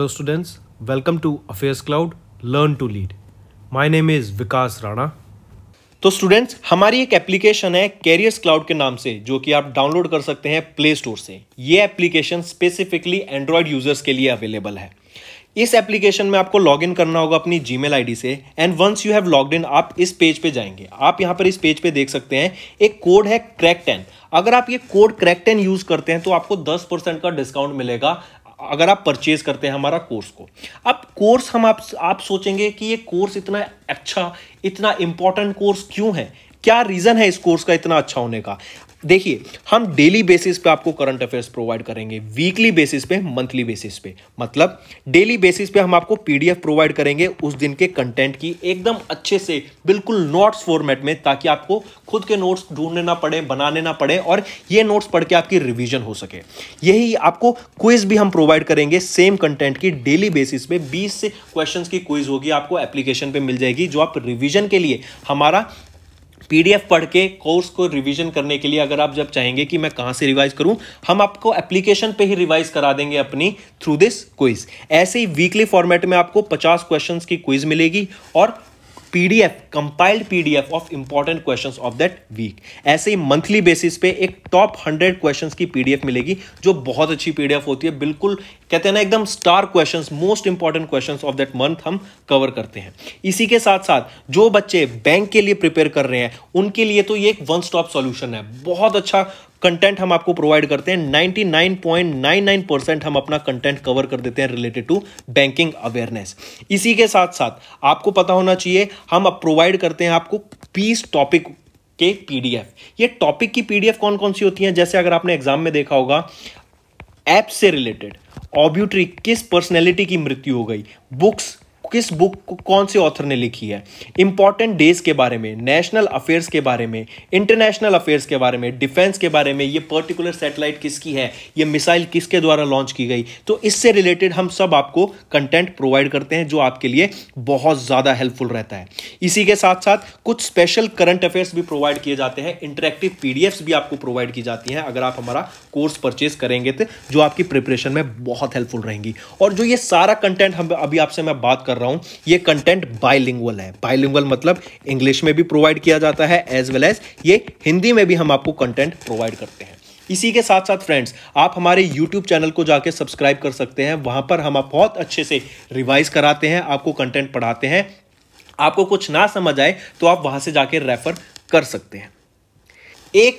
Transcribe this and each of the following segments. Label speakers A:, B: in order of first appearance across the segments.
A: hello students welcome to affairs cloud learn to lead my name is Vikas Rana तो students हमारी एक application है carriers cloud के नाम से जो कि आप डाउनलोड कर सकते हैं प्ले स्टोर से ये एप्लीकेशन स्पेसिफिकली एंड्रॉयड यूजर्स के लिए अवेलेबल है इस एप्लीकेशन में आपको लॉग इन करना होगा अपनी जी मेल से and once you have log in आप इस पेज पे जाएंगे आप यहाँ पर इस पेज पे देख सकते हैं एक कोड है क्रैक टेन अगर आप ये कोड क्रैक टेन यूज करते हैं तो आपको 10 का डिस्काउंट मिलेगा अगर आप परचेज करते हैं हमारा कोर्स को अब कोर्स हम आप आप सोचेंगे कि ये कोर्स इतना अच्छा इतना इंपॉर्टेंट कोर्स क्यों है क्या रीज़न है इस कोर्स का इतना अच्छा होने का देखिए हम डेली बेसिस पे आपको करंट अफेयर्स प्रोवाइड करेंगे वीकली बेसिस पे मंथली बेसिस पे मतलब डेली बेसिस पे हम आपको पीडीएफ प्रोवाइड करेंगे उस दिन के कंटेंट की एकदम अच्छे से बिल्कुल नोट्स फॉर्मेट में ताकि आपको खुद के नोट्स ढूंढने ना पड़े बनाने ना पड़े और ये नोट्स पढ़ के आपकी रिविजन हो सके यही आपको क्विज भी हम प्रोवाइड करेंगे सेम कंटेंट की डेली बेसिस पे बीस से क्वेश्चन की क्विज होगी आपको एप्लीकेशन पर मिल जाएगी जो आप रिविजन के लिए हमारा पीडीएफ पढ़ के कोर्स को रिवीजन करने के लिए अगर आप जब चाहेंगे कि मैं कहाँ से रिवाइज करूँ हम आपको एप्लीकेशन पे ही रिवाइज करा देंगे अपनी थ्रू दिस क्विज ऐसे ही वीकली फॉर्मेट में आपको 50 क्वेश्चंस की क्विज मिलेगी और PDF compiled PDF of important questions of that week ऐसे ही मंथली बेसिस पे एक टॉप हंड्रेड क्वेश्चंस की पीडीएफ मिलेगी जो बहुत अच्छी पीडीएफ होती है बिल्कुल कहते हैं ना एकदम star questions most important questions of that month हम कवर करते हैं इसी के साथ साथ जो बच्चे बैंक के लिए प्रिपेयर कर रहे हैं उनके लिए तो ये एक वन स्टॉप सोल्यूशन है बहुत अच्छा कंटेंट हम आपको प्रोवाइड करते हैं 99.99 परसेंट हम अपना कंटेंट कवर कर देते हैं रिलेटेड टू बैंकिंग अवेयरनेस इसी के साथ साथ आपको पता होना चाहिए हम प्रोवाइड करते हैं आपको पीस टॉपिक के पीडीएफ ये टॉपिक की पीडीएफ कौन कौन सी होती हैं जैसे अगर आपने एग्जाम में देखा होगा ऐप से रिलेटेड ऑब्यूट्री किस पर्सनैलिटी की मृत्यु हो गई बुक्स किस बुक कौन से ऑथर ने लिखी है इंपॉर्टेंट डेज के बारे में नेशनल अफेयर्स के बारे में इंटरनेशनल अफेयर्स के बारे में डिफेंस के बारे में ये पर्टिकुलर सेटेलाइट किसकी है ये मिसाइल किसके द्वारा लॉन्च की गई तो इससे रिलेटेड हम सब आपको कंटेंट प्रोवाइड करते हैं जो आपके लिए बहुत ज़्यादा हेल्पफुल रहता है इसी के साथ साथ कुछ स्पेशल करंट अफेयर्स भी प्रोवाइड किए जाते हैं इंटरेक्टिव पी भी आपको प्रोवाइड की जाती हैं अगर आप हमारा कोर्स परचेज करेंगे तो जो आपकी प्रिपरेशन में बहुत हेल्पफुल रहेंगी और जो ये सारा कंटेंट हम अभी आपसे मैं बात कर रहा हूं ये कंटेंट बाइलिंगुअल है बाइलिंगुअल मतलब इंग्लिश में भी प्रोवाइड किया जाता है एज वेल एज ये हिंदी में भी हम आपको कंटेंट प्रोवाइड करते हैं इसी के साथ साथ फ्रेंड्स आप हमारे यूट्यूब चैनल को जाके सब्सक्राइब कर सकते हैं वहां पर हम आप बहुत अच्छे से रिवाइज कराते हैं आपको कंटेंट पढ़ाते हैं आपको कुछ ना समझ आए तो आप वहां से जाके रेफर कर सकते हैं एक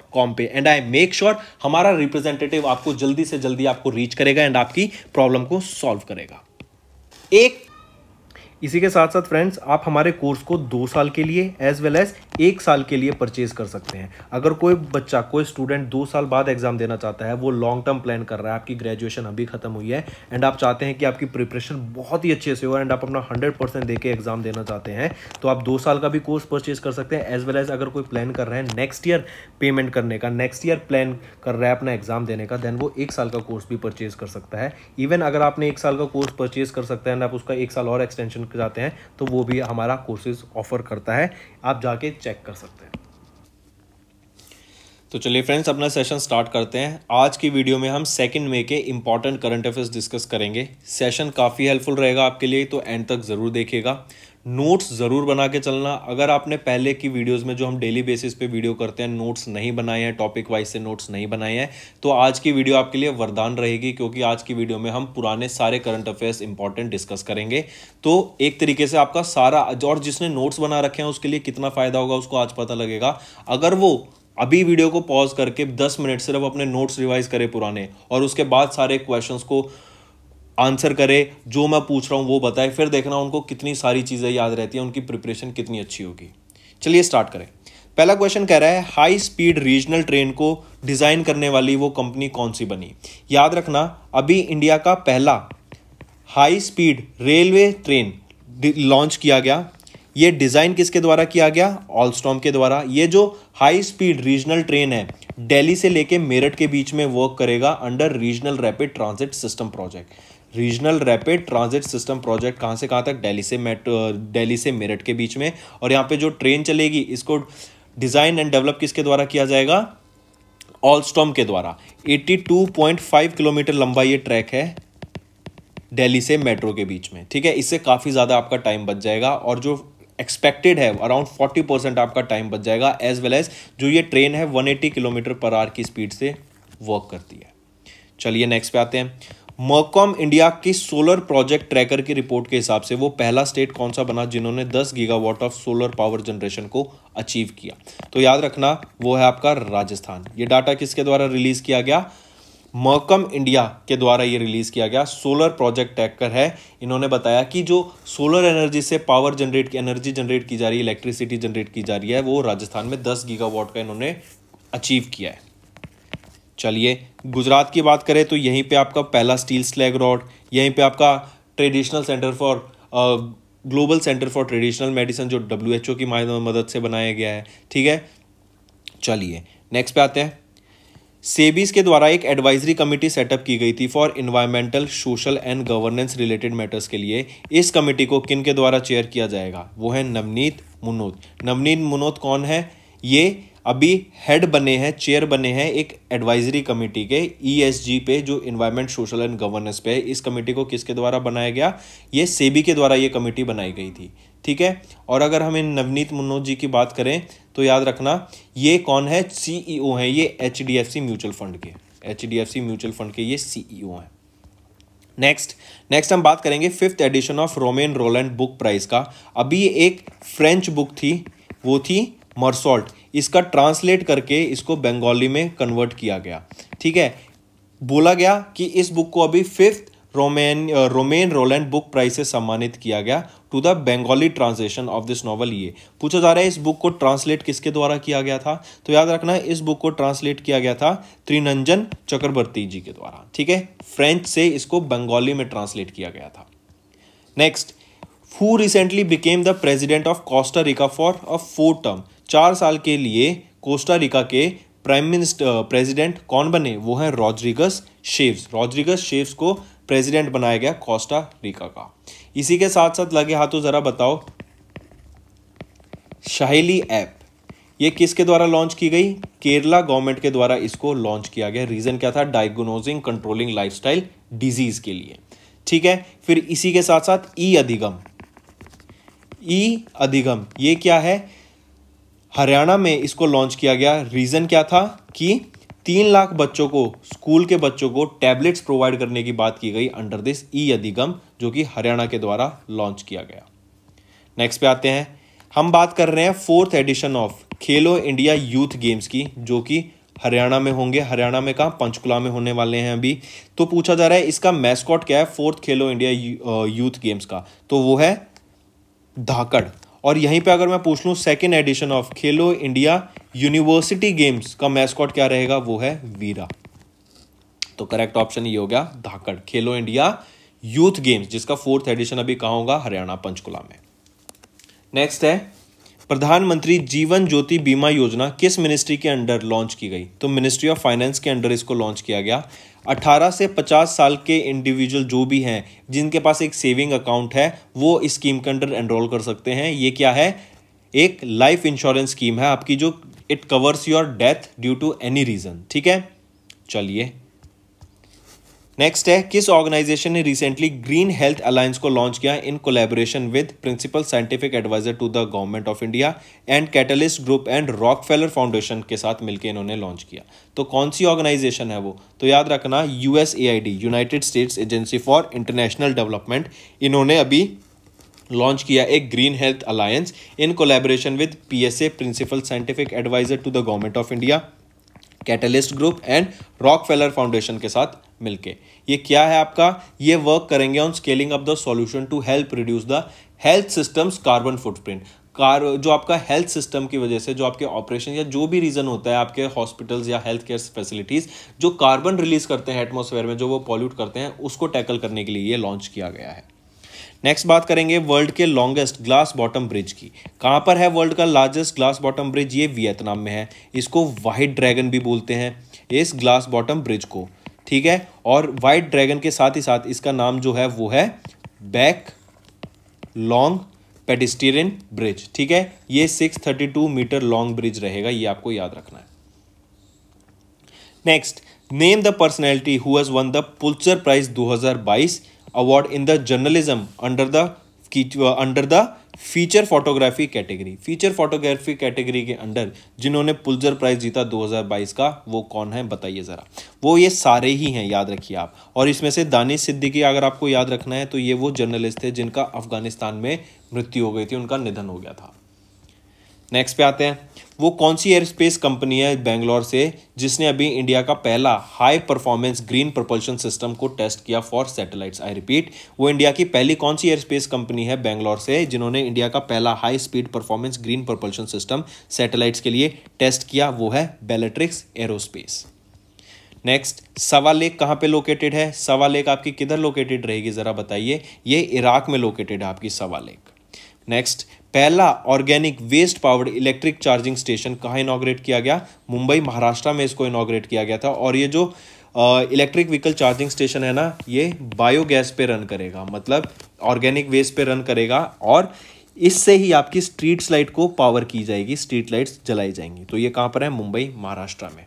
A: कॉम पे एंड आई मेक श्योर हमारा रिप्रेजेंटेटिव आपको जल्दी से जल्दी आपको रीच करेगा एंड आपकी प्रॉब्लम को सॉल्व करेगा एक इसी के साथ साथ फ्रेंड्स आप हमारे कोर्स को दो साल के लिए एज वेल एज एक साल के लिए परचेज कर सकते हैं अगर कोई बच्चा कोई स्टूडेंट दो साल बाद एग्जाम देना चाहता है वो लॉन्ग टर्म प्लान कर रहा है आपकी ग्रेजुएशन अभी खत्म हुई है एंड आप चाहते हैं कि आपकी प्रिपरेशन बहुत ही अच्छे से हो एंड आप अपना हंड्रेड परसेंट दे के एग्जाम देना चाहते हैं तो आप दो साल का भी कोर्स परचेज कर सकते हैं एज वेल एज अगर कोई प्लान कर रहे हैं नेक्स्ट ईयर पेमेंट करने का नेक्स्ट ईयर प्लान कर रहा है अपना एग्जाम देने का देन वो एक साल का कोर्स भी परचेज कर सकता है इवन अगर आपने एक साल का कोर्स परचेज कर सकते हैं एंड आप उसका एक साल और एक्सटेंशन चाहते हैं तो वो भी हमारा कोर्सेज ऑफर करता है आप जाके चेक चेक कर सकते हैं तो चलिए फ्रेंड्स अपना सेशन स्टार्ट करते हैं आज की वीडियो में हम सेकंड मे के इंपॉर्टेंट करंट अफेयर्स डिस्कस करेंगे सेशन काफ़ी हेल्पफुल रहेगा आपके लिए तो एंड तक ज़रूर देखिएगा नोट्स ज़रूर बना के चलना अगर आपने पहले की वीडियोस में जो हम डेली बेसिस पे वीडियो करते हैं नोट्स नहीं बनाए हैं टॉपिक वाइज से नोट्स नहीं बनाए हैं तो आज की वीडियो आपके लिए वरदान रहेगी क्योंकि आज की वीडियो में हम पुराने सारे करंट अफेयर्स इंपॉर्टेंट डिस्कस करेंगे तो एक तरीके से आपका सारा और जिसने नोट्स बना रखे हैं उसके लिए कितना फ़ायदा होगा उसको आज पता लगेगा अगर वो अभी वीडियो को पॉज करके दस मिनट सिर्फ अपने नोट्स रिवाइज करें पुराने और उसके बाद सारे क्वेश्चन को आंसर करे जो मैं पूछ रहा हूँ वो बताए फिर देखना उनको कितनी सारी चीज़ें याद रहती हैं उनकी प्रिपरेशन कितनी अच्छी होगी चलिए स्टार्ट करें पहला क्वेश्चन कह रहा है हाई स्पीड रीजनल ट्रेन को डिज़ाइन करने वाली वो कंपनी कौन सी बनी याद रखना अभी इंडिया का पहला high speed railway train launch किया गया ये डिज़ाइन किसके द्वारा किया गया ऑलस्टॉम के द्वारा ये जो हाई स्पीड रीजनल ट्रेन है दिल्ली से लेके मेरठ के बीच में वर्क करेगा under regional rapid transit system project regional rapid transit system project कहाँ से कहाँ तक दिल्ली से मेट्रो दिल्ली से मेरठ के बीच में और यहाँ पे जो ट्रेन चलेगी इसको डिज़ाइन एंड डेवलप किसके द्वारा किया जाएगा स्टॉम के द्वारा 82.5 किलोमीटर लंबा ये ट्रैक है दिल्ली से मेट्रो के बीच में ठीक है इससे काफ़ी ज़्यादा आपका टाइम बच जाएगा और जो एक्सपेक्टेड है अराउंड फोर्टी परसेंट आपका टाइम बच जाएगा एज वेल एज जो ये ट्रेन है one eighty kilometre per hour की स्पीड से वर्क करती है चलिए नेक्स्ट पे आते हैं मर्कॉम इंडिया के सोलर प्रोजेक्ट ट्रैकर की रिपोर्ट के हिसाब से वो पहला स्टेट कौन सा बना जिन्होंने 10 gigawatt of solar power generation को अचीव किया तो याद रखना वो है आपका राजस्थान ये डाटा किसके द्वारा रिलीज किया गया मर्कम इंडिया के द्वारा ये रिलीज किया गया सोलर प्रोजेक्ट ट्रैकर है इन्होंने बताया कि जो सोलर एनर्जी से पावर जनरेट की एनर्जी जनरेट की जा रही है इलेक्ट्रिसिटी जनरेट की जा रही है वो राजस्थान में 10 गीगावाट का इन्होंने अचीव किया है चलिए गुजरात की बात करें तो यहीं पे आपका पहला स्टील स्लैग रॉड यहीं पे आपका traditional centre for global centre for traditional medicine जो डब्ल्यू की मदद से बनाया गया है ठीक है चलिए नेक्स्ट पे आते हैं सेबीज के द्वारा एक एडवाइजरी कमेटी सेटअप की गई थी for environmental social and governance related matters के लिए इस कमेटी को किन के द्वारा चेयर किया जाएगा वो है नवनीत मुनोत नवनीत मुनोत कौन है ये अभी हेड बने हैं चेयर बने हैं एक एडवाइजरी कमेटी के ईएसजी e पे जो इन्वायरमेंट सोशल एंड गवर्नेंस पे इस कमेटी को किसके द्वारा बनाया गया ये सेबी के द्वारा ये कमेटी बनाई गई थी ठीक है और अगर हम इन नवनीत मुन्नोज जी की बात करें तो याद रखना ये कौन है सीईओ e है ये एच म्यूचुअल फंड के एच म्यूचुअल फंड के ये सीईओ e हैं नेक्स्ट नेक्स्ट हम बात करेंगे fifth edition of Romain Rolland book prize का अभी एक फ्रेंच बुक थी वो थी मरसोल्ट इसका ट्रांसलेट करके इसको बंगाली में कन्वर्ट किया गया ठीक है बोला गया कि इस बुक को अभी fifth Romain Romain Rolland book prize से सम्मानित किया गया to the Bengali translation of this novel ये पूछा जा रहा है इस बुक को ट्रांसलेट किसके द्वारा किया गया था तो याद रखना इस बुक को ट्रांसलेट किया गया था त्रिनंजन चक्रवर्ती जी के द्वारा ठीक है फ्रेंच से इसको बंगाली में ट्रांसलेट किया गया था next who recently became the president of Costa Rica for a four term चार साल के लिए कोस्टारिका के प्राइम मिनिस्टर प्रेसिडेंट कौन बने वो हैं रॉड्रिगस शेव्स रॉड्रिगस शेव्स को प्रेसिडेंट बनाया गया कोस्टा रिका का इसी के साथ साथ लगे हाथों ज़रा बताओ शाहली ऐप ये किसके द्वारा लॉन्च की गई केरला गवर्नमेंट के द्वारा इसको लॉन्च किया गया रीज़न क्या था डायग्नोजिंग कंट्रोलिंग लाइफस्टाइल डिजीज के लिए ठीक है फिर इसी के साथ साथ ई अधिगम ई अधिगम ये क्या है हरियाणा में इसको लॉन्च किया गया रीज़न क्या था कि तीन लाख बच्चों को स्कूल के बच्चों को टैबलेट्स प्रोवाइड करने की बात की गई अंडर दिस ई अधिगम जो कि हरियाणा के द्वारा लॉन्च किया गया नेक्स्ट पे आते हैं हम बात कर रहे हैं fourth edition of Khelo India youth games की जो कि हरियाणा में होंगे हरियाणा में कहाँ पंचकुला में होने वाले हैं अभी तो पूछा जा रहा है इसका मैस्कॉट क्या है फोर्थ खेलो इंडिया यूथ गेम्स का तो वो है धाकड़ और यहीं पे अगर मैं पूछ लूँ second edition of Khelo India university games का मैस्कॉट क्या रहेगा वो है वीरा तो करेक्ट ऑप्शन ये हो गया Dhaakad Khelo India youth games जिसका फोर्थ एडिशन अभी कहा होगा हरियाणा पंचकुला में नेक्स्ट है प्रधानमंत्री जीवन ज्योति बीमा योजना किस मिनिस्ट्री के अंडर लॉन्च की गई तो मिनिस्ट्री ऑफ फाइनेंस के अंडर इसको लॉन्च किया गया 18 से 50 साल के इंडिविजुअल जो भी हैं जिनके पास एक सेविंग अकाउंट है वो इस स्कीम के अंडर एनरोल कर सकते हैं ये क्या है एक लाइफ इंश्योरेंस स्कीम है आपकी जो it covers your death due to any reason ठीक है चलिए नेक्स्ट है किस ऑर्गेनाइजेशन ने रिसेंटली ग्रीन हेल्थ अलायंस को लॉन्च किया in collaboration with principal scientific adviser to the government of India and catalyst group and Rock foundation के साथ मिलकर इन्होंने लॉन्च किया तो कौन सी ऑर्गेनाइजेशन है वो तो याद रखना US United States agency for international development इन्होंने अभी लॉन्च किया एक green health alliance in collaboration with PSA principal scientific adviser to the government of India catalyst group and Rockefeller foundation के साथ मिलके ये क्या है आपका ये वर्क करेंगे on scaling up the solution to help reduce the health systems carbon footprint कार जो आपका हेल्थ सिस्टम की वजह से जो आपके ऑपरेशन या जो भी रीज़न होता है आपके हॉस्पिटल्स या हेल्थ केयर फैसिलिटीज़ जो कार्बन रिलीज करते हैं एटमोसफेयर में जो वो पॉल्यूट करते हैं उसको टैकल करने के लिए ये लॉन्च किया गया है नेक्स्ट बात करेंगे वर्ल्ड के लॉन्गेस्ट ग्लास बॉटम ब्रिज की कहाँ पर है वर्ल्ड का लार्जेस्ट ग्लास बॉटम ब्रिज ये वियतनाम में है इसको वाइट ड्रैगन भी बोलते हैं इस ग्लास बॉटम ब्रिज को ठीक है और वाइट ड्रैगन के साथ ही साथ इसका नाम जो है वो है बैक लॉन्ग पेडिस्टेरियन ब्रिज ठीक है ये 632 मीटर लॉन्ग ब्रिज रहेगा ये आपको याद रखना है next name the personality who has won the Pulitzer prize 2022 award in the journalism under the under the feature photography category feature photography category के अंडर जिन्होंने पुलजर प्राइज जीता 2022 का वो कौन है बताइए ज़रा वो ये सारे ही हैं याद रखिए आप और इसमें से दानिश सिद्दीकी अगर आपको याद रखना है तो ये वो जर्नलिस्ट थे जिनका अफगानिस्तान में मृत्यु हो गई थी उनका निधन हो गया था नेक्स्ट पे आते हैं वो कौन सी एयर स्पेस कंपनी है बेंगलोर से जिसने अभी इंडिया का पहला high performance green propulsion system को टेस्ट किया फॉर सैटेलाइट्स आई रिपीट वो इंडिया की पहली कौन सी एयर स्पेस कंपनी है बेंगलोर से जिन्होंने इंडिया का पहला high speed performance green propulsion system satellites के लिए टेस्ट किया वो है Bellatrix aerospace next Sawa lake कहाँ पे लोकेटेड है सवा लेक आपकी किधर लोकेटेड रहेगी ज़रा बताइए ये इराक में लोकेटेड है आपकी सवा लेक नेक्स्ट पहला organic waste powered electric charging station कहाँ इनाग्रेट किया गया मुंबई महाराष्ट्र में इसको इनाग्रेट किया गया था और ये जो इलेक्ट्रिक व्हीकल चार्जिंग स्टेशन है ना ये बायोगैस पे रन करेगा मतलब ऑर्गेनिक वेस्ट पे रन करेगा और इससे ही आपकी स्ट्रीट लाइट को पावर की जाएगी स्ट्रीट लाइट्स जलाई जाएंगी तो ये कहाँ पर है मुंबई महाराष्ट्र में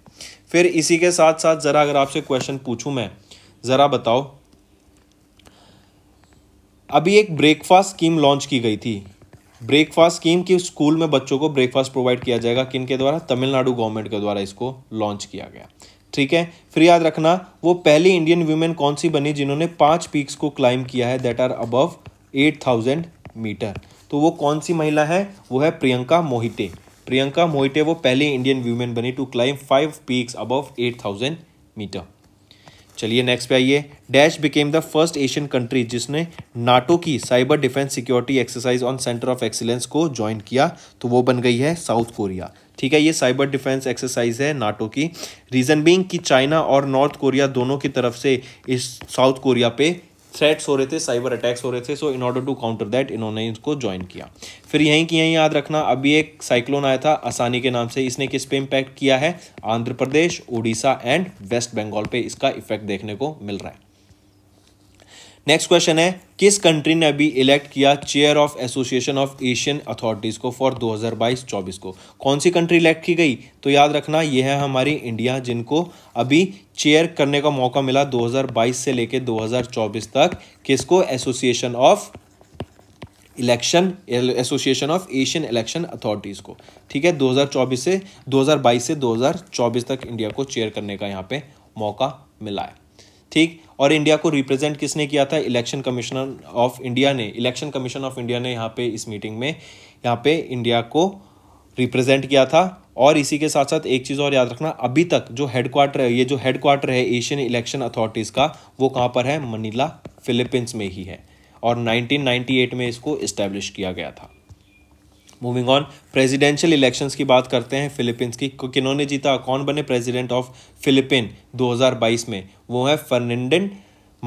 A: फिर इसी के साथ साथ ज़रा अगर आपसे क्वेश्चन पूछूँ मैं ज़रा बताओ अभी एक ब्रेकफास्ट स्कीम लॉन्च की गई थी ब्रेकफास्ट स्कीम की स्कूल में बच्चों को ब्रेकफास्ट प्रोवाइड किया जाएगा किन के द्वारा तमिलनाडु गवर्नमेंट के द्वारा इसको लॉन्च किया गया ठीक है फिर याद रखना वो पहली इंडियन वुमेन कौन सी बनी जिन्होंने पांच पीक्स को क्लाइम किया है that are above eight thousand metre तो वो कौन सी महिला है वो है प्रियंका मोहिते प्रियंका मोहिते वो पहली इंडियन वुमेन बनी to climb five peaks above eight thousand metre चलिए नेक्स्ट पे आइए dash became the first Asian country जिसने नाटो की cyber defence security exercise on centre of excellence को ज्वाइन किया तो वो बन गई है साउथ कोरिया ठीक है ये साइबर डिफेंस एक्सरसाइज है नाटो की रीज़न बीइंग कि चाइना और नॉर्थ कोरिया दोनों की तरफ से इस साउथ कोरिया पे थ्रेट्स हो रहे थे साइबर अटैक्स हो रहे थे so in order to counter that इन्होंने इसको ज्वाइन किया फिर यहीं की यहीं याद रखना अभी एक साइक्लोन आया था आसानी के नाम से इसने किस पे इम्पैक्ट किया है आंध्र प्रदेश उड़ीसा एंड वेस्ट बंगाल पे इसका इफेक्ट देखने को मिल रहा है नेक्स्ट क्वेश्चन है किस कंट्री ने अभी इलेक्ट किया chair of association of Asian authorities को फॉर 2022-24 को कौन सी कंट्री इलेक्ट की गई तो याद रखना यह है हमारी इंडिया जिनको अभी चेयर करने का मौका मिला 2022 से लेके 2024 तक किसको association of election association of Asian election authorities को ठीक है 2024 से 2022 से 2024 तक इंडिया को चेयर करने का यहाँ पे मौका मिला है ठीक और इंडिया को रिप्रेजेंट किसने किया था इलेक्शन कमीशनर ऑफ इंडिया ने इलेक्शन कमीशन ऑफ इंडिया ने यहाँ पे इस मीटिंग में यहाँ पे इंडिया को रिप्रेजेंट किया था और इसी के साथ साथ एक चीज़ और याद रखना अभी तक जो हेडक्वार्टर है ये जो हेडक्वार्टर है एशियन इलेक्शन अथॉरिटीज़ का वो कहाँ पर है मनीला फिलीपींस में ही है और 1998 में इसको इस्टेब्लिश किया गया था मूविंग ऑन प्रेसिडेंशियल इलेक्शंस की बात करते हैं फिलीपींस की किन्होंने जीता कौन बने प्रेसिडेंट ऑफ फिलीपीन 2022 में वो है Ferdinand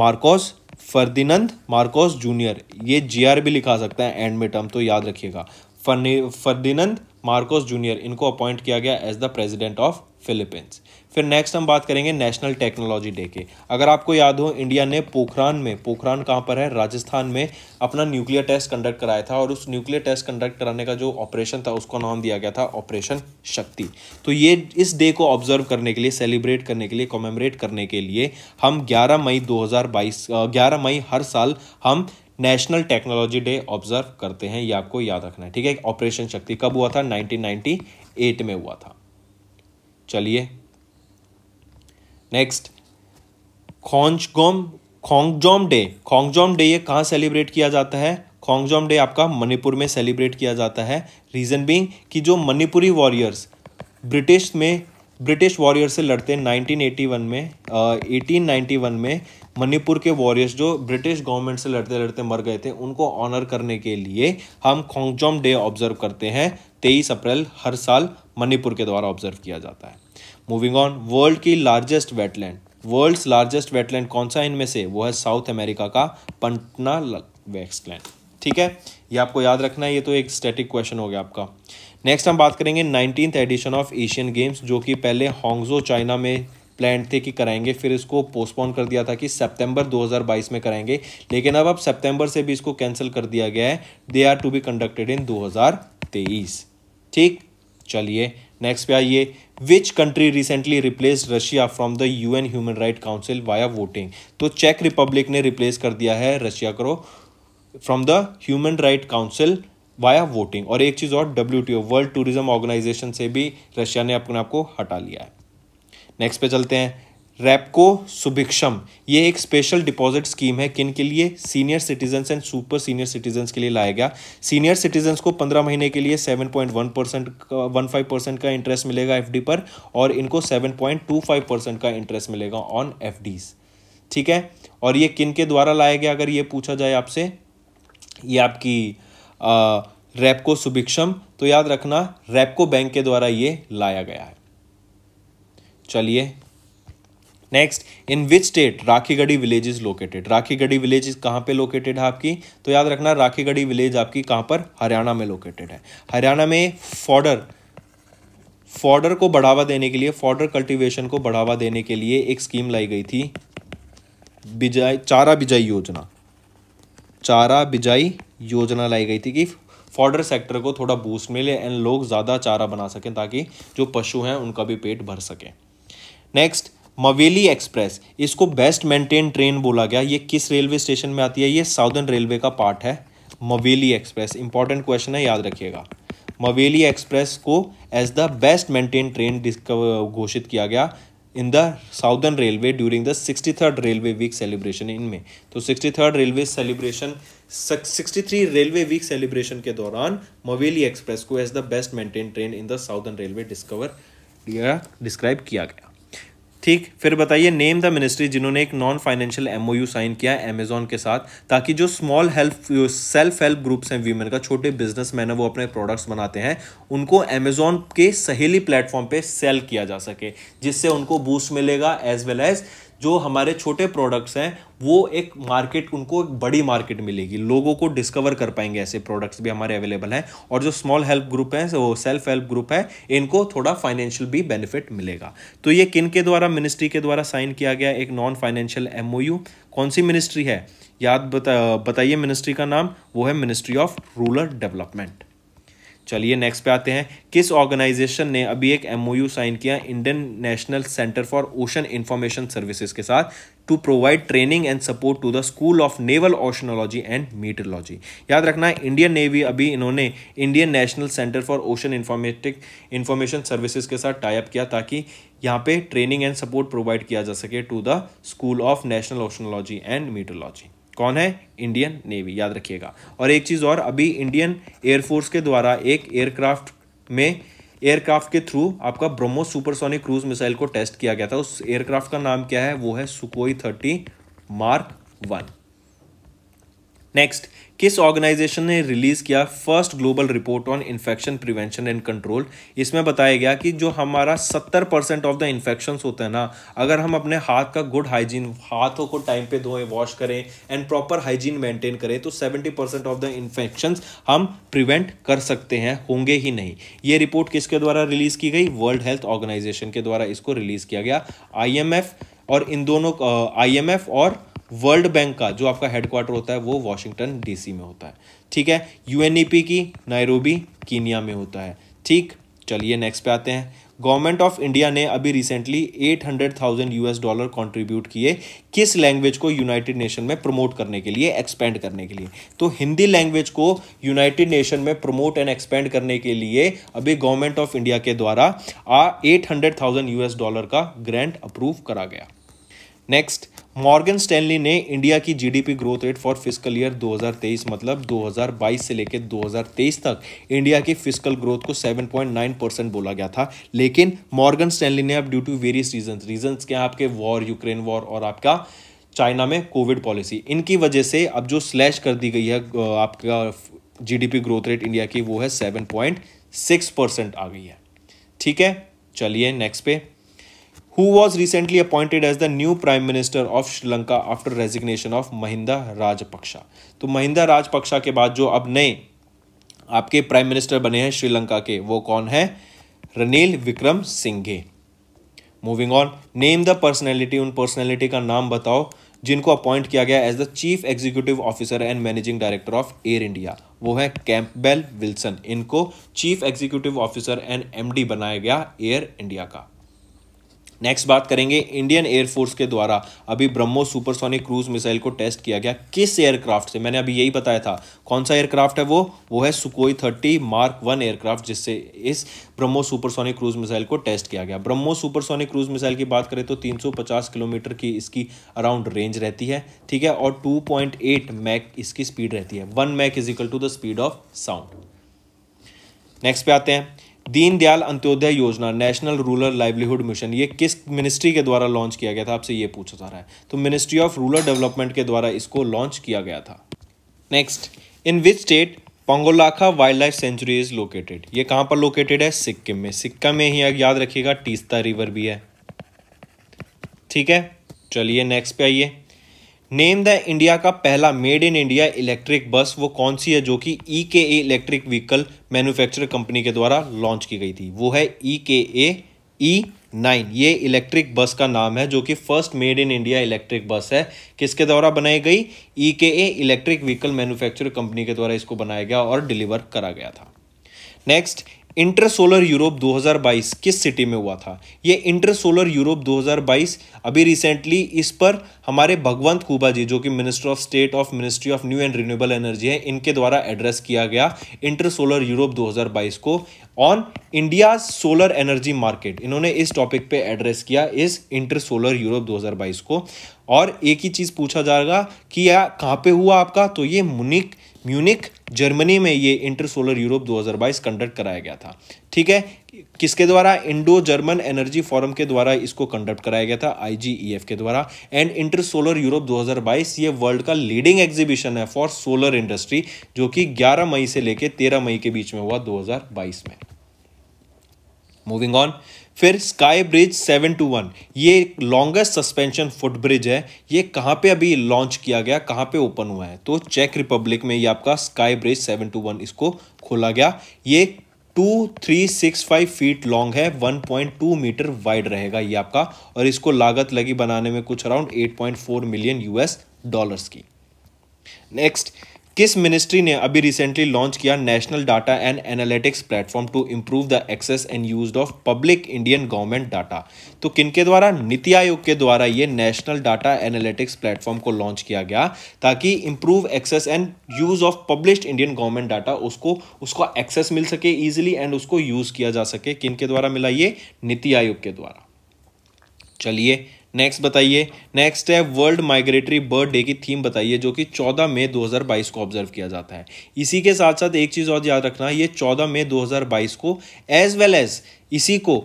A: Marcos Ferdinand Marcos junior ये जीआर भी लिखा सकते हैं एंड में टर्म तो याद रखिएगा फर्दिनंद मार्कोस जूनियर इनको अपॉइंट किया गया as the president of Philippines फिर नेक्स्ट हम बात करेंगे नेशनल टेक्नोलॉजी डे के अगर आपको याद हो इंडिया ने पोखरान में पोखरान कहाँ पर है राजस्थान में अपना न्यूक्लियर टेस्ट कंडक्ट कराया था और उस न्यूक्लियर टेस्ट कंडक्ट कराने का जो ऑपरेशन था उसको नाम दिया गया था ऑपरेशन शक्ति तो ये इस डे को ऑब्जर्व करने के लिए सेलिब्रेट करने के लिए कॉमेमरेट करने के लिए हम ग्यारह मई दो हज़ार मई हर साल हम नेशनल टेक्नोलॉजी डे ऑब्जर्व करते हैं ये आपको याद रखना है ठीक है ऑपरेशन शक्ति कब हुआ था 1998 में हुआ था चलिए next Khongjom Khongjom day Khongjom day ये कहाँ सेलिब्रेट किया जाता है खोंगजोम डे आपका मणिपुर में सेलिब्रेट किया जाता है रीज़न बीइंग कि जो मणिपुरी वॉरियर्स ब्रिटिश में ब्रिटिश वॉरियर से लड़ते 1981 में नाइन्टी 1891 में मणिपुर के वॉरियर्स जो ब्रिटिश गवर्नमेंट से लड़ते लड़ते मर गए थे उनको ऑनर करने के लिए हम खोंगजोम डे ऑब्जर्व करते हैं 23 अप्रैल हर साल मणिपुर के द्वारा ऑब्जर्व किया जाता है मूविंग ऑन वर्ल्ड की largest wetland world largest wetland कौन सा इनमें से वो है साउथ अमेरिका का पंटना वेस्टलैंड ठीक है ये आपको याद रखना है ये तो एक स्टैटिक क्वेश्चन हो गया आपका नेक्स्ट हम बात करेंगे nineteen edition of Asian games जो कि पहले हॉन्गजो चाइना में प्लान थे कि कराएंगे फिर इसको पोस्टपोन कर दिया था कि सितंबर 2022 में कराएंगे लेकिन अब अब सितंबर से भी इसको कैंसिल कर दिया गया है they are to be conducted in 2023 ठीक चलिए नेक्स्ट पे आइए which country recently replace Russia from the UN human right council via voting तो चेक रिपब्लिक ने रिप्लेस कर दिया है रशिया को from the human right council via voting और एक चीज़ और डब्ल्यू वर्ल्ड टूरिज्म ऑर्गेनाइजेशन से भी रशिया ने अपने आप को हटा लिया है नेक्स्ट पे चलते हैं रेपको सुभिक्षम ये एक स्पेशल डिपॉजिट स्कीम है किन के लिए senior citizens and super senior citizens के लिए लाया गया सीनियर सिटीजन्स को पंद्रह महीने के लिए सेवन पॉइंट वन परसेंट का वन फाइव परसेंट का इंटरेस्ट मिलेगा एफ पर और इनको seven point two five percent का इंटरेस्ट मिलेगा ऑन एफ ठीक है और ये किन के द्वारा लाया गया अगर ये पूछा जाए आपसे ये आपकी रेपको सुभिक्षम तो याद रखना रेपको बैंक के द्वारा ये लाया गया है चलिए next in which state Rakhigarhi village is located Rakhigarhi village कहाँ पे लोकेटेड है आपकी तो याद रखना राखीगढ़ी विलेज आपकी कहाँ पर हरियाणा में लोकेटेड है हरियाणा में फॉर्डर फॉर्डर को बढ़ावा देने के लिए फॉर्डर कल्टीवेशन को बढ़ावा देने के लिए एक स्कीम लाई गई थी बिजाई चारा बिजाई योजना चारा बिजाई योजना लाई गई थी कि फॉर्डर सेक्टर को थोड़ा बूस्ट मिले एंड लोग ज़्यादा चारा बना सकें ताकि जो पशु हैं उनका भी पेट भर सकें नेक्स्ट मवेली एक्सप्रेस इसको बेस्ट मेंटेन ट्रेन बोला गया ये किस रेलवे स्टेशन में आती है ये साउदर्न रेलवे का पार्ट है मवेली एक्सप्रेस इंपॉर्टेंट क्वेश्चन है याद रखिएगा मवेली एक्सप्रेस को as the best maintain train घोषित किया गया in the southern railway during the sixty third railway week celebration इनमें तो sixty third railway celebration sixty three railway week celebration के दौरान मवेली एक्सप्रेस को as the best maintain train in the southern railway discover describe किया गया ठीक फिर बताइए नेम द मिनिस्ट्री जिन्होंने एक नॉन फाइनेंशियल एमओयू साइन किया है अमेजोन के साथ ताकि जो small help self help groups हैं वीमेन का छोटे बिजनेसमैन है वो अपने प्रोडक्ट्स बनाते हैं उनको अमेजोन के सहेली प्लेटफॉर्म पे सेल किया जा सके जिससे उनको बूस्ट मिलेगा एज वेल एज जो हमारे छोटे प्रोडक्ट्स हैं वो एक मार्केट उनको एक बड़ी मार्केट मिलेगी लोगों को डिस्कवर कर पाएंगे ऐसे प्रोडक्ट्स भी हमारे अवेलेबल हैं और जो स्मॉल हेल्प ग्रुप हैं वो सेल्फ हेल्प ग्रुप है इनको थोड़ा फाइनेंशियल भी बेनिफिट मिलेगा तो ये किन के द्वारा मिनिस्ट्री के द्वारा साइन किया गया एक नॉन फाइनेंशियल एम कौन सी मिनिस्ट्री है याद बता बताइए मिनिस्ट्री का नाम वो है मिनिस्ट्री ऑफ रूरल डेवलपमेंट चलिए नेक्स्ट पे आते हैं किस ऑर्गेनाइजेशन ने अभी एक एमओयू साइन किया Indian national centre for ocean information services के साथ to provide training and support to the school of naval oceanology and meteorology याद रखना है इंडियन नेवी अभी इन्होंने Indian national centre for ocean informatic information services के साथ टाइप किया ताकि यहाँ पे ट्रेनिंग एंड सपोर्ट प्रोवाइड किया जा सके to the school of national oceanology and meteorology कौन है इंडियन नेवी याद रखिएगा और एक चीज़ और अभी इंडियन एयरफोर्स के द्वारा एक एयरक्राफ्ट में एयरक्राफ्ट के थ्रू आपका ब्रह्मो सुपरसोनिक क्रूज मिसाइल को टेस्ट किया गया था उस एयरक्राफ्ट का नाम क्या है वो है Sukhoi thirty mark one next किस ऑर्गेनाइजेशन ने रिलीज़ किया first global report on infection prevention and control इसमें बताया गया कि जो हमारा सत्तर परसेंट ऑफ द इन्फेक्शन होते हैं ना अगर हम अपने हाथ का गुड हाइजीन हाथों को टाइम पे धोएं वॉश करें एंड प्रॉपर हाइजीन मेंटेन करें तो seventy percent of the infection हम प्रिवेंट कर सकते हैं होंगे ही नहीं ये रिपोर्ट किसके द्वारा रिलीज़ की गई वर्ल्ड हेल्थ ऑर्गेनाइजेशन के द्वारा इसको रिलीज़ किया गया आई और इन दोनों आई और वर्ल्ड बैंक का जो आपका हेडक्वार्टर होता है वो वॉशिंगटन डीसी में होता है ठीक है यूएनईपी की नायरोबी कीनिया में होता है ठीक चलिए नेक्स्ट पे आते हैं गवर्नमेंट ऑफ इंडिया ने अभी रिसेंटली 800,000 यूएस डॉलर कंट्रीब्यूट किए किस लैंग्वेज को यूनाइटेड नेशन में प्रमोट करने के लिए एक्सपेंड करने के लिए तो हिंदी लैंग्वेज को यूनाइटेड नेशन में प्रमोट एंड एक्सपेंड करने के लिए अभी गवर्नमेंट ऑफ इंडिया के द्वारा आ 800,000 यूएस डॉलर का ग्रांट अप्रूव करा गया नेक्स्ट मॉर्गन स्टैनली ने इंडिया की GDP growth rate for physical year 2023 मतलब 2022 से लेकर 2023 तक इंडिया की फिजिकल ग्रोथ को 7.9 परसेंट बोला गया था लेकिन मॉर्गन स्टैनली ने अब due to various reasons reasons क्या आपके वॉर यूक्रेन वॉर और आपका चाइना में कोविड पॉलिसी इनकी वजह से अब जो स्लैश कर दी गई है आपका जी ग्रोथ रेट इंडिया की वो है सेवन परसेंट आ गई है ठीक है चलिए नेक्स्ट पे who was recently appointed as the new prime minister of Sri Lanka after resignation of Mahinda तो महिंदा राजपक्षा के बाद जो अब नए आपके प्राइम मिनिस्टर बने हैं श्रीलंका के वो कौन है Ranil Wickremesinghe moving on name the personality उन पर्सनैलिटी का नाम बताओ जिनको अपॉइंट किया गया as the chief executive officer and managing director of Air India वो है कैंपबेल विल्सन इनको chief executive officer and MD बनाया गया एयर इंडिया का नेक्स्ट बात करेंगे इंडियन एयरफोर्स के द्वारा अभी ब्रह्मो सुपरसोनिक क्रूज मिसाइल को टेस्ट किया गया किस एयरक्राफ्ट से मैंने अभी यही बताया था कौन सा एयरक्राफ्ट है वो वो है Sukhoi thirty mark one aircraft जिससे इस ब्रह्मो सुपरसोनिक क्रूज मिसाइल को टेस्ट किया गया ब्रह्मो सुपरसोनिक क्रूज मिसाइल की बात करें तो 350 किलोमीटर की इसकी अराउंड रेंज रहती है ठीक है और 2.8 मैक इसकी स्पीड रहती है one Mach is equal to the speed of sound next पे आते हैं दीनदयाल अंत्योदय योजना नेशनल रूरल लाइवलीहुड मिशन ये किस मिनिस्ट्री के द्वारा लॉन्च किया गया था आपसे ये पूछा जा रहा है तो मिनिस्ट्री ऑफ रूरल डेवलपमेंट के द्वारा इसको लॉन्च किया गया था next in which state Pangolakha wild life sanctuary is located ये कहाँ पर लोकेटेड है सिक्किम में सिक्किम में ही याद रखिएगा टीस्ता रिवर भी है ठीक है चलिए नेक्स्ट पे आइए नेम द इंडिया का पहला मेड इन इंडिया इलेक्ट्रिक बस वो कौन सी है जो कि E K A electric vehicle manufacture company के द्वारा लॉन्च की गई थी वो है ई के ए ई नाइन ये इलेक्ट्रिक बस का नाम है जो कि first made in India electric bus है किसके द्वारा बनाई गई E K A electric vehicle manufacture company के द्वारा इसको बनाया गया और डिलीवर करा गया था नेक्स्ट इंटर सोलर यूरोप 2022 किस सिटी में हुआ था ये इंटर सोलर यूरोप 2022 अभी रिसेंटली इस पर हमारे भगवंत कुबा जी जो कि minister of state of ministry of new and renewable energy है इनके द्वारा एड्रेस किया गया इंटर सोलर यूरोप 2022 को on India solar energy market इन्होंने इस टॉपिक पे एड्रेस किया इस इंटर सोलर यूरोप 2022 को और एक ही चीज़ पूछा जाएगा कि यह कहाँ पे हुआ आपका तो ये मुनिक म्यूनिक जर्मनी में ये इंटर सोलर यूरोप 2022 कंडक्ट कराया गया था ठीक है किसके द्वारा इंडो जर्मन एनर्जी फोरम के द्वारा इसको कंडक्ट कराया गया था आईजीईएफ e के द्वारा एंड इंटर सोलर यूरोप 2022 ये वर्ल्ड का लीडिंग एग्जीबिशन है फॉर सोलर इंडस्ट्री जो कि 11 मई से लेकर 13 मई के बीच में हुआ 2022 में मूविंग ऑन फिर sky bridge seven two one ये लॉन्गेस्ट सस्पेंशन फुट ब्रिज है ये कहाँ पे अभी लॉन्च किया गया कहाँ पे ओपन हुआ है तो चेक रिपब्लिक में ये आपका sky bridge seven two one इसको खोला गया ये two three six five feet long है one point two metre wide रहेगा ये आपका और इसको लागत लगी बनाने में कुछ around eight point four million US dollars की नेक्स्ट किस मिनिस्ट्री ने अभी रिसेंटली लॉन्च किया national data and analytics platform to improve the access and use of public Indian government data तो किनके द्वारा नीति आयोग के द्वारा ये नेशनल डाटा एनालिटिक्स प्लेटफॉर्म को लॉन्च किया गया ताकि improve access and use of publish Indian government data उसको उसका एक्सेस मिल सके ईजिली एंड उसको यूज किया जा सके किन के द्वारा मिला ये नीति आयोग के द्वारा चलिए नेक्स्ट बताइए नेक्स्ट है वर्ल्ड माइग्रेटरी बर्ड डे की थीम बताइए जो कि 14 मई 2022 को ऑब्जर्व किया जाता है इसी के साथ साथ एक चीज़ और याद रखना ये 14 मई 2022 को एज वेल एज इसी को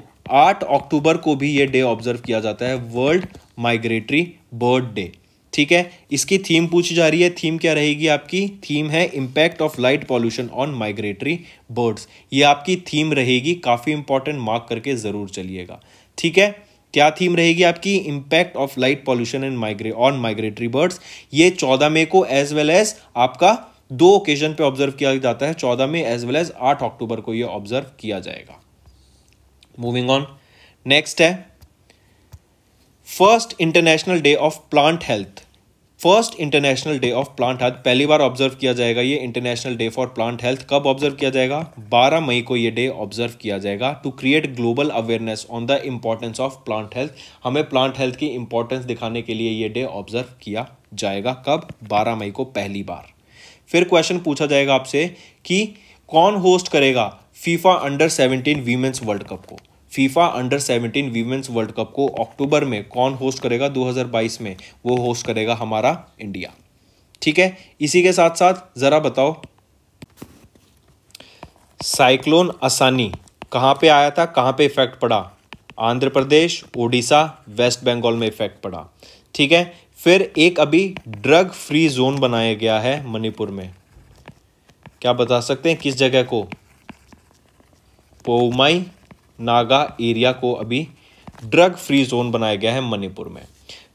A: 8 अक्टूबर को भी ये डे ऑब्जर्व किया जाता है वर्ल्ड माइग्रेटरी बर्ड डे ठीक है इसकी थीम पूछी जा रही है थीम क्या रहेगी आपकी थीम है impact of light pollution on migratory birds ये आपकी थीम रहेगी काफ़ी इंपॉर्टेंट मार्क करके ज़रूर चलिएगा ठीक है क्या थीम रहेगी आपकी impact of light pollution in माइग्रे ऑन माइग्रेटरी बर्ड्स ये चौदह मई को एज वेल एज आपका दो ओकेजन पे ऑब्जर्व किया जाता है चौदह मई एज वेल एज आठ अक्टूबर को ये ऑब्जर्व किया जाएगा मूविंग ऑन नेक्स्ट है first international day of plant health first international day of plant health पहली बार ऑब्जर्व किया जाएगा ये international day for plant health कब ऑब्जर्व किया जाएगा 12 मई को ये डे ऑब्जर्व किया जाएगा to create global awareness on the importance of plant health हमें प्लांट हेल्थ की इंपॉर्टेंस दिखाने के लिए ये डे ऑब्जर्व किया जाएगा कब 12 मई को पहली बार फिर क्वेश्चन पूछा जाएगा आपसे कि कौन होस्ट करेगा FIFA under seventeen women's world cup को FIFA under 17 women's world cup को अक्टूबर में कौन होस्ट करेगा 2022 में वो होस्ट करेगा हमारा इंडिया ठीक है इसी के साथ साथ ज़रा बताओ साइक्लोन आसानी कहाँ पे आया था कहाँ पे इफेक्ट पड़ा आंध्र प्रदेश ओडिशा वेस्ट बंगाल में इफेक्ट पड़ा ठीक है फिर एक अभी ड्रग फ्री जोन बनाया गया है मणिपुर में क्या बता सकते हैं किस जगह को पोमाई नागा एरिया को अभी ड्रग फ्री जोन बनाया गया है मणिपुर में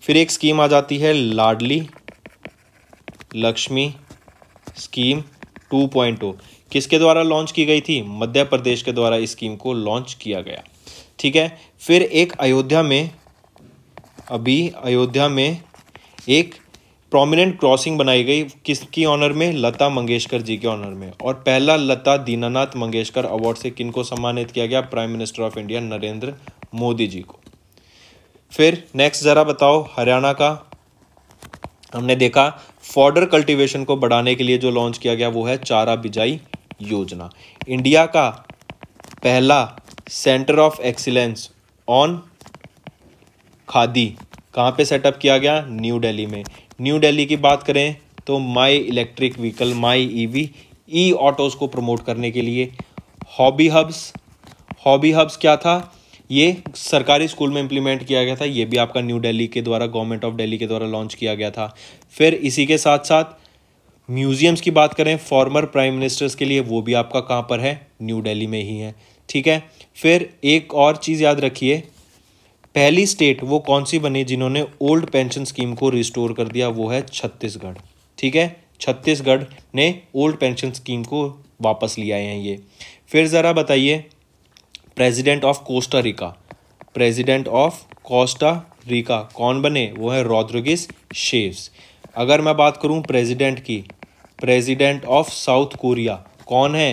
A: फिर एक स्कीम आ जाती है लाडली लक्ष्मी स्कीम 2.0 किसके द्वारा लॉन्च की गई थी मध्य प्रदेश के द्वारा इस स्कीम को लॉन्च किया गया ठीक है फिर एक अयोध्या में अभी अयोध्या में एक प्रोमिनेंट क्रॉसिंग बनाई गई किसकी ऑनर में लता मंगेशकर जी के ऑनर में और पहला लता दीनानाथ मंगेशकर अवार्ड से किनको सम्मानित किया गया prime minister of India Narendra Modi ji को फिर नेक्स्ट ज़रा बताओ हरियाणा का हमने देखा फॉर्डर कल्टीवेशन को बढ़ाने के लिए जो लॉन्च किया गया वो है चारा बिजाई योजना इंडिया का पहला centre of excellence on khadi कहाँ पे सेटअप किया गया न्यू दिल्ली में न्यू दिल्ली की बात करें तो my electric vehicle my EV E autos को प्रमोट करने के लिए हॉबी हब्स हॉबी हब्स क्या था ये सरकारी स्कूल में इम्प्लीमेंट किया गया था ये भी आपका न्यू दिल्ली के द्वारा गवर्नमेंट ऑफ दिल्ली के द्वारा लॉन्च किया गया था फिर इसी के साथ साथ म्यूजियम्स की बात करें फॉर्मर प्राइम मिनिस्टर्स के लिए वो भी आपका कहाँ पर है न्यू दिल्ली में ही है ठीक है फिर एक और चीज़ याद रखिए पहली स्टेट वो कौन सी बनी जिन्होंने ओल्ड पेंशन स्कीम को रिस्टोर कर दिया वो है छत्तीसगढ़ ठीक है छत्तीसगढ़ ने ओल्ड पेंशन स्कीम को वापस लिया है ये फिर ज़रा बताइए president of Costa Rica president of Costa Rica कौन बने वो है रोद्रगिस शेव्स अगर मैं बात करूँ प्रेसिडेंट की प्रेसिडेंट ऑफ साउथ कोरिया कौन है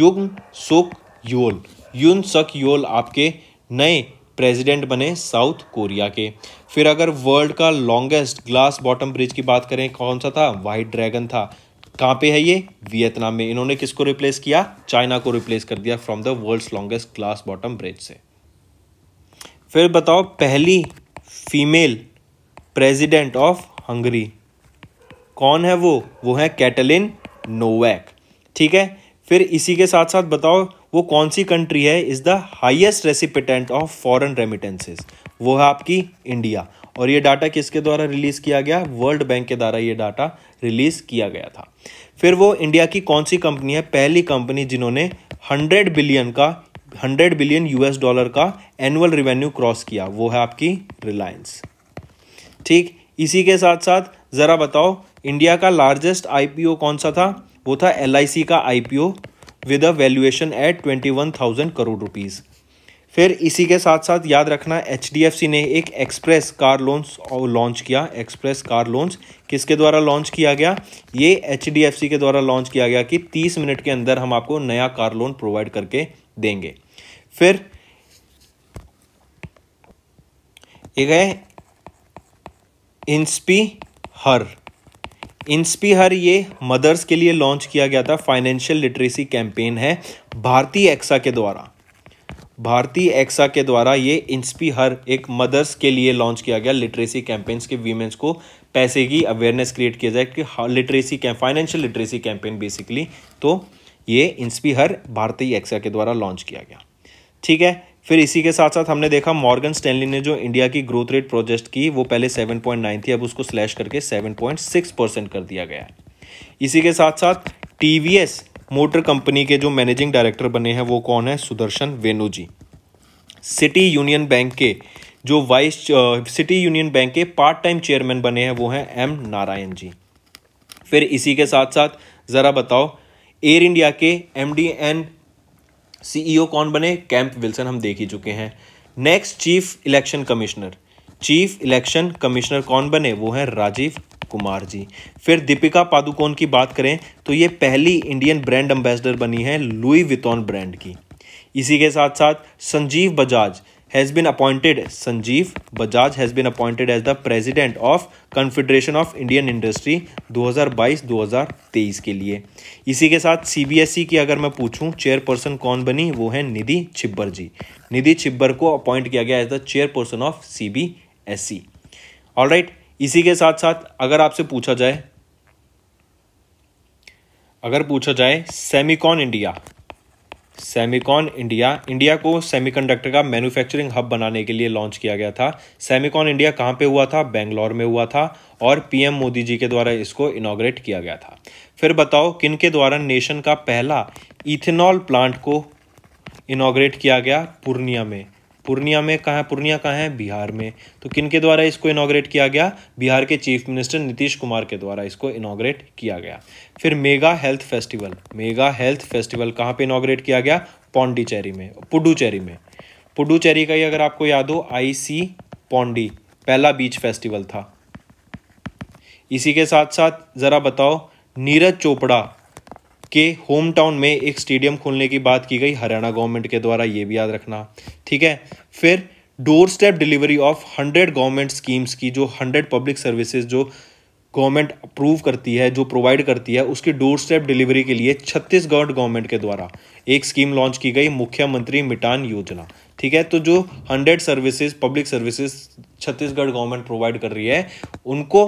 A: युग सुक योल युन सक योल आपके नए प्रेसिडेंट बने साउथ कोरिया के फिर अगर वर्ल्ड का लॉन्गेस्ट ग्लास बॉटम ब्रिज की बात करें कौन सा था वाइट ड्रैगन था कहाँ पे है ये वियतनाम में इन्होंने किसको रिप्लेस किया चाइना को रिप्लेस कर दिया from the world's longest glass bottom bridge से फिर बताओ पहली फीमेल प्रेसिडेंट ऑफ हंगरी कौन है वो वो है कैटलिन नोवैक ठीक है फिर इसी के साथ साथ बताओ वो कौन सी कंट्री है is the highest recipient of foreign remittances वो है आपकी इंडिया और ये डाटा किसके द्वारा रिलीज़ किया गया वर्ल्ड बैंक के द्वारा ये डाटा रिलीज़ किया गया था फिर वो इंडिया की कौन सी कंपनी है पहली कंपनी जिन्होंने हंड्रेड बिलियन का हंड्रेड बिलियन यूएस डॉलर का एनुअल रिवेन्यू क्रॉस किया वो है आपकी रिलायंस ठीक इसी के साथ साथ ज़रा बताओ इंडिया का लार्जेस्ट आईपीओ कौन सा था वो था एल का IPO with a valuation at twenty one thousand crore rupees फिर इसी के साथ साथ याद रखना एच ने एक एक्सप्रेस कार लोन्स लॉन्च किया एक्सप्रेस कार लोन्स किसके द्वारा लॉन्च किया गया ये एच के द्वारा लॉन्च किया गया कि तीस मिनट के अंदर हम आपको नया कार लोन प्रोवाइड करके देंगे फिर एक है इंस्पी हर इंस्पीहर ये मदर्स के लिए लॉन्च किया गया था फाइनेंशियल लिटरेसी कैंपेन है भारतीय एक्सा के द्वारा भारतीय एक्सा के द्वारा ये इंस्पीहर हर एक मदर्स के लिए लॉन्च किया गया लिटरेसी कैंपेन्स के वीमेंस को पैसे की अवेयरनेस क्रिएट किया जाए कि हाँ, literacy camp financial literacy campaign basically तो ये इंस्पीहर हर भारतीय एक्सा के द्वारा लॉन्च किया गया ठीक है फिर इसी के साथ साथ हमने देखा मॉर्गन स्टैनली ने जो इंडिया की ग्रोथ रेट प्रोजेस्ट की वो पहले 7.9 थी अब उसको स्लैश करके 7.6 परसेंट कर दिया गया इसी के साथ साथ टी मोटर कंपनी के जो मैनेजिंग डायरेक्टर बने हैं वो कौन है Sudarshan Venu ji City Union Bank के जो वाइस सिटी यूनियन बैंक के पार्ट टाइम चेयरमैन बने हैं वो हैं एम नारायण जी फिर इसी के साथ साथ ज़रा बताओ एयर इंडिया के M D and CEO e कौन बने कैंप विल्सन हम देख ही चुके हैं next chief election commissioner chief election commissioner कौन बने वो हैं राजीव कुमार जी फिर दीपिका पादुकोण की बात करें तो ये पहली इंडियन ब्रांड एम्बेसडर बनी है लुई वितौन ब्रांड की इसी के साथ साथ Sanjiv Bajaj has been appointed Sanjiv Bajaj has been appointed as the president of confederation of Indian industry 2022-2023 के लिए इसी के साथ सीबीएसई e की अगर मैं पूछूं चेयरपर्सन कौन बनी वो है निधि छिब्बर जी निधि छिब्बर को अपॉइंट किया गया as the chairperson of C B S all right इसी के साथ साथ अगर आपसे पूछा जाए अगर पूछा जाए Semicon India Semicon India India को सेमीकंडक्टर का मैन्युफैक्चरिंग हब बनाने के लिए लॉन्च किया गया था सेमिकॉन इंडिया कहाँ पे हुआ था बेंगलोर में हुआ था और पीएम मोदी जी के द्वारा इसको इनाग्रेट किया गया था फिर बताओ किन के द्वारा नेशन का पहला इथेनॉल प्लांट को इनाग्रेट किया गया पूर्णिया में पूर्णिया में कहाँ पूर्णिया कहाँ है बिहार में तो किन के द्वारा इसको इनाग्रेट किया गया बिहार के चीफ मिनिस्टर नीतीश कुमार के द्वारा इसको इनाग्रेट किया गया फिर mega health festival mega health festival कहाँ पे इनाग्रेट किया गया पौंडीचेरी में पुडुचेरी में पुडुचेरी का ही अगर आपको याद हो आई सी पौंडी पहला बीच फेस्टिवल था इसी के साथ साथ ज़रा बताओ नीरज चोपड़ा के होम टाउन में एक स्टेडियम खोलने की बात की गई हरियाणा गवर्नमेंट के द्वारा ये भी याद रखना ठीक है फिर door step delivery of hundred government schemes की जो हंड्रेड पब्लिक सर्विसेज जो गवर्नमेंट अप्रूव करती है जो प्रोवाइड करती है उसकी डोर स्टेप डिलीवरी के लिए छत्तीसगढ़ गवर्नमेंट के द्वारा एक स्कीम लॉन्च की गई मुख्यमंत्री मिटान योजना ठीक है तो जो hundred services public services Chhattisgarh government provide कर रही है उनको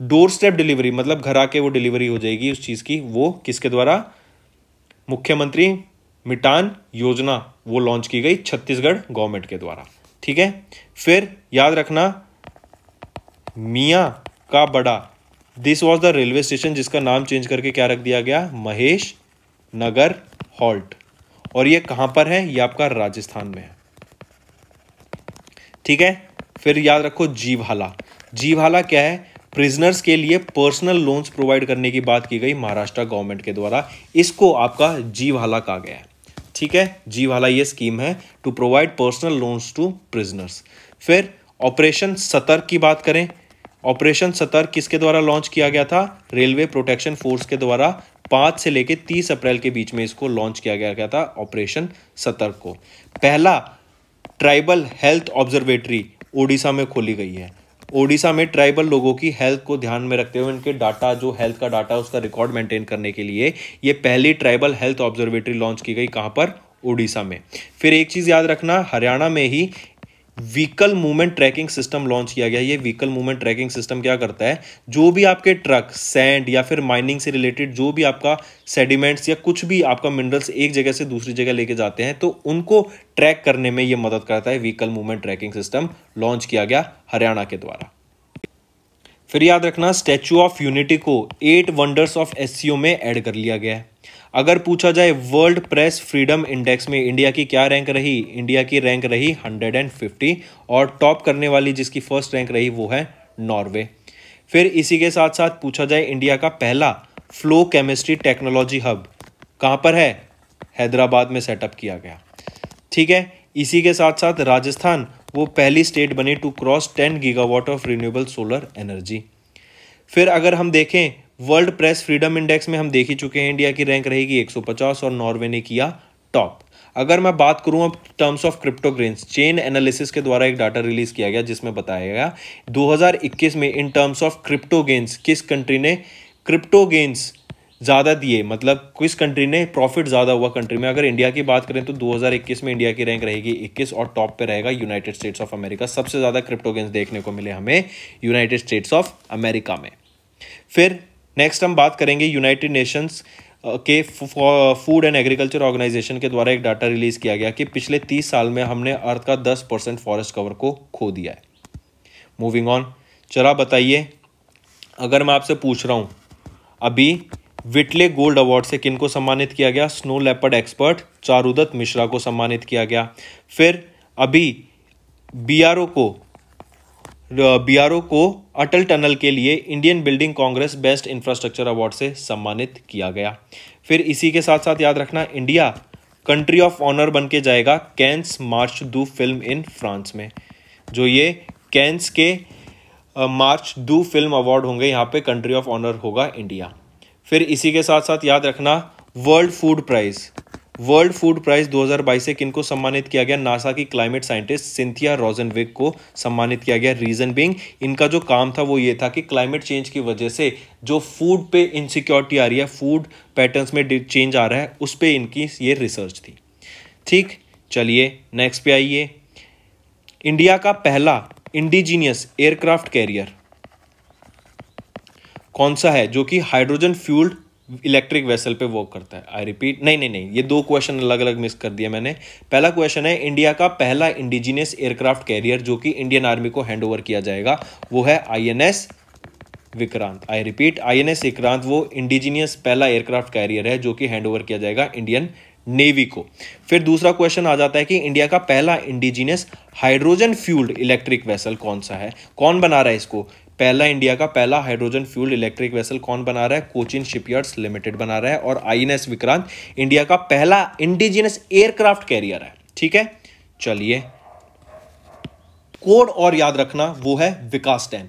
A: डोर स्टेप डिलीवरी मतलब घर आके वो डिलीवरी हो जाएगी उस चीज़ की वो किसके द्वारा मुख्यमंत्री मिटान योजना वो लॉन्च की गई छत्तीसगढ़ गवर्नमेंट के द्वारा ठीक है फिर याद रखना मिया का बड़ा this was the railway station जिसका नाम चेंज करके क्या रख दिया गया महेश नगर हॉल्ट और ये कहां पर है ये आपका राजस्थान में है ठीक है फिर याद रखो जीवहाला जीवहाला क्या है प्रिजनर्स के लिए पर्सनल लोन्स प्रोवाइड करने की बात की गई महाराष्ट्र गवर्नमेंट के द्वारा इसको आपका जीवाला कहा गया है ठीक है जीवाला ये स्कीम है to provide personal loans to prisoners फिर ऑपरेशन सतर्क की बात करें ऑपरेशन सतर्क किसके द्वारा लॉन्च किया गया था रेलवे प्रोटेक्शन फोर्स के द्वारा पाँच से लेकर तीस अप्रैल के बीच में इसको लॉन्च किया गया था ऑपरेशन सतर्क को पहला ट्राइबल हेल्थ ऑब्जर्वेटरी ओडिशा में खोली गई है ओडिशा में ट्राइबल लोगों की हेल्थ को ध्यान में रखते हुए इनके डाटा जो हेल्थ का डाटा उसका रिकॉर्ड मेंटेन करने के लिए ये पहली ट्राइबल हेल्थ ऑब्जर्वेटरी लॉन्च की गई कहाँ पर ओडिशा में फिर एक चीज़ याद रखना हरियाणा में ही vehicle movement tracking system launch किया गया है ये व्हीकल मूवमेंट ट्रैकिंग सिस्टम क्या करता है जो भी आपके ट्रक सैंड या फिर माइनिंग से रिलेटेड जो भी आपका सेडिमेंट्स या कुछ भी आपका मिनरल्स एक जगह से दूसरी जगह लेके जाते हैं तो उनको ट्रैक करने में ये मदद करता है vehicle movement tracking system launch किया गया हरियाणा के द्वारा फिर याद रखना स्टैचू ऑफ यूनिटी को एट वंडर्स ऑफ एस में एड कर लिया गया है अगर पूछा जाए वर्ल्ड प्रेस फ्रीडम इंडेक्स में इंडिया की क्या रैंक रही इंडिया की रैंक रही 150 और टॉप करने वाली जिसकी फर्स्ट रैंक रही वो है नॉर्वे फिर इसी के साथ साथ पूछा जाए इंडिया का पहला फ्लो केमिस्ट्री टेक्नोलॉजी हब कहाँ पर है हैदराबाद में सेटअप किया गया ठीक है इसी के साथ साथ राजस्थान वो पहली स्टेट बनी to cross 10 gigawatt of renewable solar energy फिर अगर हम देखें वर्ल्ड प्रेस फ्रीडम इंडेक्स में हम देख ही चुके हैं इंडिया की रैंक रहेगी 150 और नॉर्वे ने किया टॉप अगर मैं बात करूं अब terms of crypto gains chain analysis के द्वारा एक डाटा रिलीज किया गया जिसमें बताया गया 2021 में in terms of crypto gains किस कंट्री ने क्रिप्टो गेंस ज़्यादा दिए मतलब किस कंट्री ने प्रॉफिट ज़्यादा हुआ कंट्री में अगर इंडिया की बात करें तो 2021 में इंडिया की रैंक रहेगी 21 और टॉप पे रहेगा यूनाइटेड स्टेट्स ऑफ अमेरिका सबसे ज़्यादा क्रिप्टो गेंस देखने को मिले हमें यूनाइटेड स्टेट्स ऑफ अमेरिका में फिर नेक्स्ट हम बात करेंगे यूनाइटेड नेशंस के फूड एंड एग्रीकल्चर ऑर्गेनाइजेशन के द्वारा एक डाटा रिलीज किया गया कि पिछले तीस साल में हमने अर्थ का दस परसेंट फॉरेस्ट कवर को खो दिया है मूविंग ऑन चला बताइए अगर मैं आपसे पूछ रहा हूँ अभी विटले गोल्ड अवार्ड से किन को सम्मानित किया गया snow leopard expert Charudatta Mishra को सम्मानित किया गया फिर अभी बी को बीआरओ को अटल टनल के लिए Indian building congress best infrastructure award से सम्मानित किया गया फिर इसी के साथ साथ याद रखना इंडिया कंट्री ऑफ ऑनर बन के जाएगा कैंस मार्च दू फिल्म इन फ्रांस में जो ये कैंस के मार्च दू फिल्म अवार्ड होंगे यहाँ पे कंट्री ऑफ ऑनर होगा इंडिया फिर इसी के साथ साथ याद रखना world food prize world food prize 2022 से किनको सम्मानित किया गया नासा की क्लाइमेट साइंटिस्ट सिंथिया रोजनविक को सम्मानित किया गया रीजन बिंग इनका जो काम था वो ये था कि क्लाइमेट चेंज की वजह से जो फूड पे इनसिक्योरिटी आ रही है फूड पैटर्न्स में चेंज आ रहा है उस पर इनकी ये रिसर्च थी ठीक चलिए नेक्स्ट पे आइए इंडिया का पहला इंडिजीनियस एयरक्राफ्ट कैरियर कौन सा है जो कि हाइड्रोजन फ्यूल्ड इलेक्ट्रिक वेसल पे वर्क करता है आई रिपीट नहीं नहीं नहीं ये दो क्वेश्चन अलग अलग मिस कर दिया मैंने पहला क्वेश्चन है इंडिया का पहला इंडिजिनियस एयरक्राफ्ट कैरियर जो कि इंडियन आर्मी को हैंड ओवर किया जाएगा वो है INS Vikrant I repeat INS Vikrant वो इंडिजिनियस पहला एयरक्राफ्ट कैरियर है जो कि हैंड ओवर किया जाएगा इंडियन नेवी को फिर दूसरा क्वेश्चन आ जाता है कि इंडिया का पहला indigenous hydrogen fuelled electric vessel कौन सा है कौन बना रहा है इसको पहला इंडिया का पहला हाइड्रोजन फ्यूल इलेक्ट्रिक वेसल कौन बना रहा है कोचिन शिपयार्ड्स लिमिटेड बना रहा है और आईएनएस विक्रांत इंडिया का पहला इंडिजिनस एयरक्राफ्ट कैरियर है ठीक है चलिए कोड और याद रखना वो है विकास टेन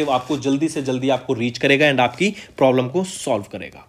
A: रिप्रेजेंटेटिव आपको जल्दी से जल्दी आपको रीच करेगा एंड आपकी प्रॉब्लम को सॉल्व करेगा